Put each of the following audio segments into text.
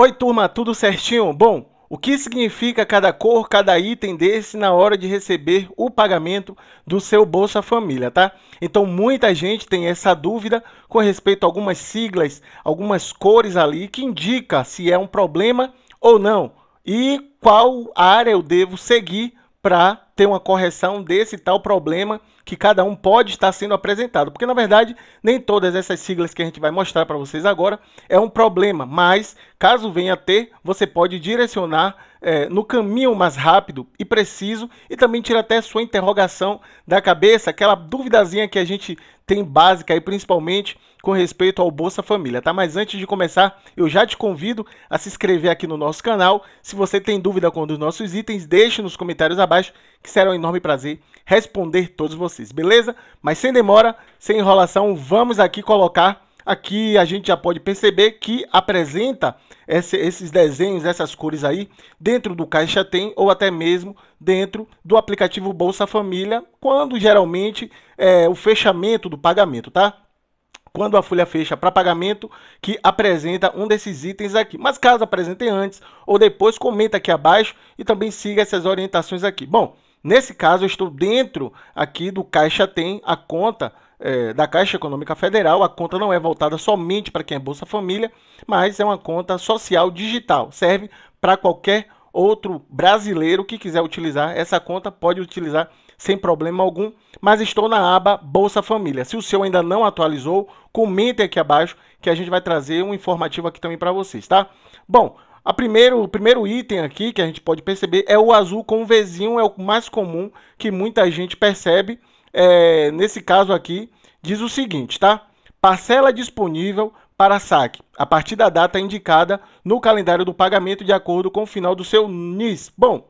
Oi, turma, tudo certinho? Bom, o que significa cada cor, cada item desse na hora de receber o pagamento do seu Bolsa Família, tá? Então, muita gente tem essa dúvida com respeito a algumas siglas, algumas cores ali que indica se é um problema ou não e qual área eu devo seguir para ter uma correção desse tal problema que cada um pode estar sendo apresentado. Porque, na verdade, nem todas essas siglas que a gente vai mostrar para vocês agora é um problema, mas caso venha a ter, você pode direcionar é, no caminho mais rápido e preciso e também tira até sua interrogação da cabeça, aquela duvidazinha que a gente tem básica aí, principalmente com respeito ao Bolsa Família, tá? Mas antes de começar, eu já te convido a se inscrever aqui no nosso canal. Se você tem dúvida com um nossos itens, deixe nos comentários abaixo, que será um enorme prazer responder todos vocês, beleza? Mas sem demora, sem enrolação, vamos aqui colocar Aqui a gente já pode perceber que apresenta esse, esses desenhos, essas cores aí, dentro do Caixa Tem ou até mesmo dentro do aplicativo Bolsa Família, quando geralmente é o fechamento do pagamento, tá? Quando a folha fecha para pagamento, que apresenta um desses itens aqui. Mas caso apresente antes ou depois, comenta aqui abaixo e também siga essas orientações aqui. Bom, nesse caso eu estou dentro aqui do Caixa Tem, a conta é, da Caixa Econômica Federal, a conta não é voltada somente para quem é Bolsa Família, mas é uma conta social digital. Serve para qualquer outro brasileiro que quiser utilizar essa conta, pode utilizar sem problema algum. Mas estou na aba Bolsa Família. Se o seu ainda não atualizou, comente aqui abaixo que a gente vai trazer um informativo aqui também para vocês, tá? Bom, a primeiro, o primeiro item aqui que a gente pode perceber é o azul com o vizinho, é o mais comum que muita gente percebe é, nesse caso aqui, diz o seguinte, tá? Parcela disponível para saque a partir da data indicada no calendário do pagamento de acordo com o final do seu NIS. Bom,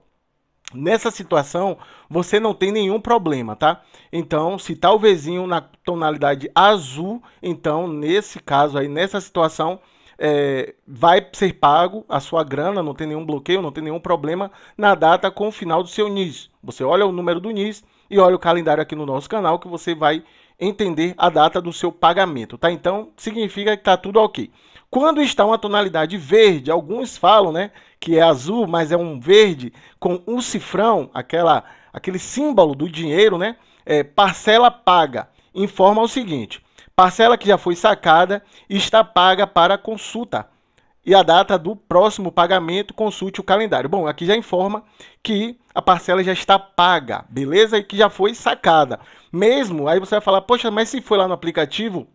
Nessa situação, você não tem nenhum problema, tá? Então, se tá o vizinho na tonalidade azul, então, nesse caso aí, nessa situação, é, vai ser pago a sua grana, não tem nenhum bloqueio, não tem nenhum problema na data com o final do seu NIS. Você olha o número do NIS, e olha o calendário aqui no nosso canal que você vai entender a data do seu pagamento, tá? Então, significa que tá tudo ok. Quando está uma tonalidade verde, alguns falam, né, que é azul, mas é um verde com um cifrão, aquela, aquele símbolo do dinheiro, né, é, parcela paga, informa o seguinte, parcela que já foi sacada está paga para consulta e a data do próximo pagamento, consulte o calendário. Bom, aqui já informa que a parcela já está paga, beleza? E que já foi sacada. Mesmo, aí você vai falar, poxa, mas se foi lá no aplicativo,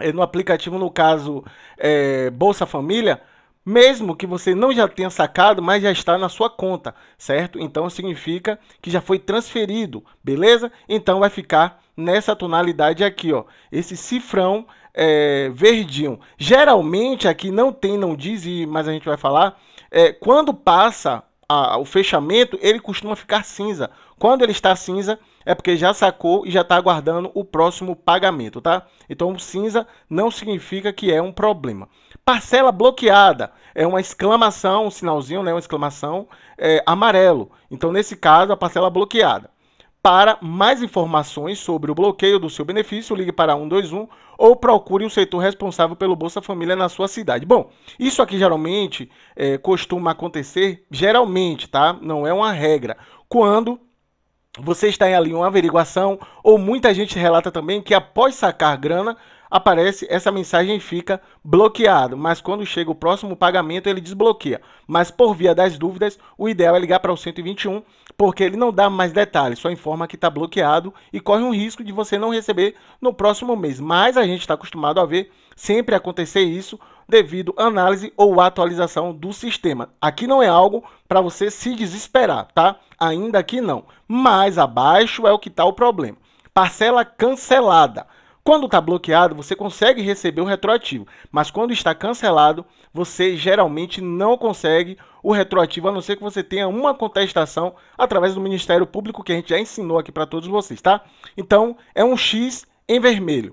é, no aplicativo, no caso, é, Bolsa Família, mesmo que você não já tenha sacado, mas já está na sua conta, certo? Então significa que já foi transferido, beleza? Então vai ficar nessa tonalidade aqui, ó, esse cifrão é, verdinho. Geralmente aqui não tem, não diz, mas a gente vai falar, é, quando passa a, o fechamento, ele costuma ficar cinza. Quando ele está cinza, é porque já sacou e já está aguardando o próximo pagamento, tá? Então, cinza não significa que é um problema parcela bloqueada. É uma exclamação, um sinalzinho, né? Uma exclamação é, amarelo. Então, nesse caso, a parcela bloqueada. Para mais informações sobre o bloqueio do seu benefício, ligue para 121 ou procure o setor responsável pelo Bolsa Família na sua cidade. Bom, isso aqui geralmente é, costuma acontecer, geralmente, tá? Não é uma regra. Quando você está em ali uma averiguação, ou muita gente relata também que após sacar grana, aparece essa mensagem fica bloqueado, mas quando chega o próximo pagamento ele desbloqueia. Mas por via das dúvidas, o ideal é ligar para o 121, porque ele não dá mais detalhes, só informa que está bloqueado e corre um risco de você não receber no próximo mês. Mas a gente está acostumado a ver sempre acontecer isso devido à análise ou atualização do sistema. Aqui não é algo para você se desesperar, tá? Ainda aqui não. Mas abaixo é o que está o problema. Parcela cancelada quando está bloqueado, você consegue receber o retroativo, mas quando está cancelado, você geralmente não consegue o retroativo, a não ser que você tenha uma contestação através do Ministério Público, que a gente já ensinou aqui para todos vocês, tá? Então, é um X em vermelho.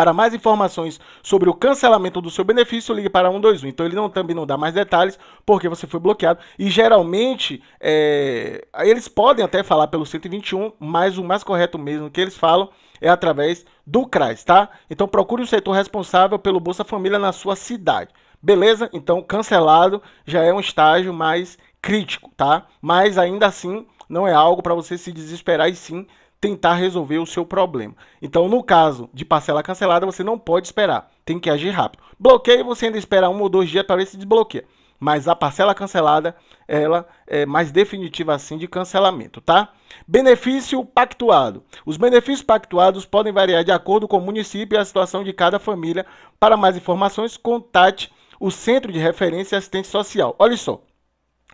Para mais informações sobre o cancelamento do seu benefício, ligue para 121. Então ele não, também não dá mais detalhes porque você foi bloqueado. E geralmente é, eles podem até falar pelo 121, mas o mais correto mesmo que eles falam é através do CRAS, tá? Então procure o setor responsável pelo Bolsa Família na sua cidade. Beleza? Então cancelado já é um estágio mais crítico, tá? Mas ainda assim não é algo para você se desesperar e sim tentar resolver o seu problema. Então, no caso de parcela cancelada, você não pode esperar, tem que agir rápido. Bloqueio, você ainda espera um ou dois dias para ver se desbloqueia. Mas a parcela cancelada, ela é mais definitiva assim de cancelamento, tá? Benefício pactuado. Os benefícios pactuados podem variar de acordo com o município e a situação de cada família. Para mais informações, contate o Centro de Referência e Assistente Social. Olha só,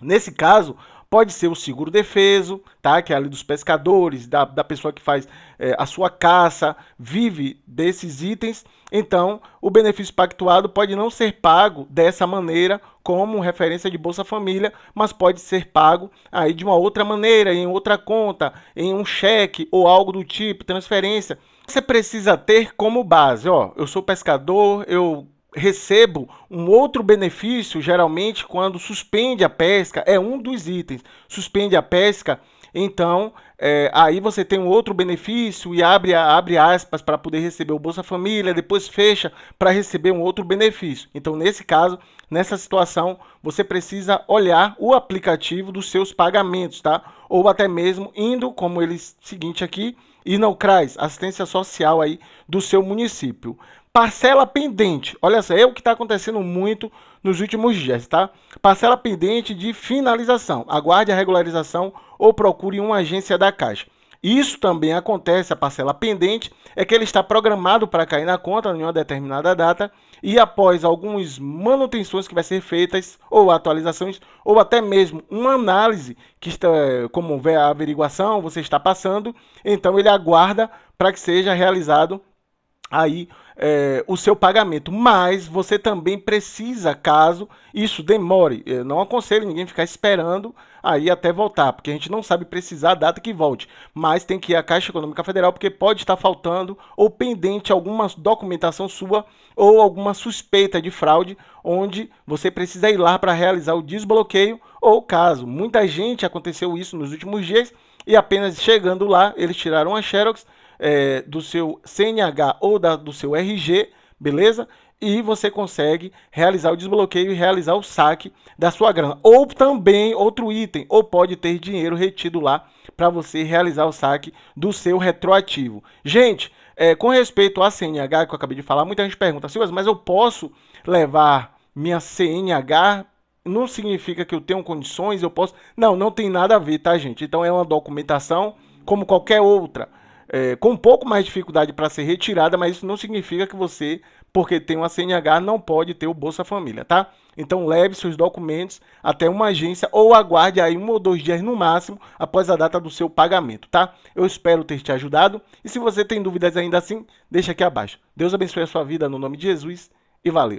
Nesse caso, Pode ser o seguro defeso, tá? Que é ali dos pescadores, da, da pessoa que faz é, a sua caça, vive desses itens. Então, o benefício pactuado pode não ser pago dessa maneira, como referência de Bolsa Família, mas pode ser pago aí de uma outra maneira, em outra conta, em um cheque ou algo do tipo, transferência. Você precisa ter como base, ó, eu sou pescador, eu recebo um outro benefício, geralmente quando suspende a pesca, é um dos itens. Suspende a pesca, então é, aí você tem um outro benefício e abre, abre aspas para poder receber o Bolsa Família, depois fecha para receber um outro benefício. Então, nesse caso, nessa situação, você precisa olhar o aplicativo dos seus pagamentos, tá? Ou até mesmo indo, como ele seguinte aqui, e não CRAS, assistência social aí do seu município. Parcela pendente, olha só, é o que está acontecendo muito nos últimos dias, tá? Parcela pendente de finalização, aguarde a regularização ou procure uma agência da Caixa. Isso também acontece, a parcela pendente é que ele está programado para cair na conta em uma determinada data e após algumas manutenções que vai ser feitas ou atualizações ou até mesmo uma análise que está eh, como a averiguação você está passando, então ele aguarda para que seja realizado aí é, o seu pagamento, mas você também precisa, caso isso demore, eu não aconselho ninguém ficar esperando aí até voltar, porque a gente não sabe precisar a data que volte, mas tem que ir à Caixa Econômica Federal, porque pode estar faltando ou pendente alguma documentação sua ou alguma suspeita de fraude, onde você precisa ir lá para realizar o desbloqueio ou caso. Muita gente aconteceu isso nos últimos dias e apenas chegando lá, eles tiraram a Xerox é, do seu CNH ou da, do seu RG, beleza? E você consegue realizar o desbloqueio e realizar o saque da sua grana. Ou também outro item, ou pode ter dinheiro retido lá para você realizar o saque do seu retroativo. Gente, é, com respeito à CNH que eu acabei de falar, muita gente pergunta, Silas, mas eu posso levar minha CNH não significa que eu tenho condições, eu posso. Não, não tem nada a ver, tá, gente? Então é uma documentação como qualquer outra é, com um pouco mais de dificuldade para ser retirada, mas isso não significa que você, porque tem uma CNH, não pode ter o Bolsa Família, tá? Então leve seus documentos até uma agência ou aguarde aí um ou dois dias no máximo após a data do seu pagamento, tá? Eu espero ter te ajudado e se você tem dúvidas ainda assim, deixa aqui abaixo. Deus abençoe a sua vida no nome de Jesus e valeu!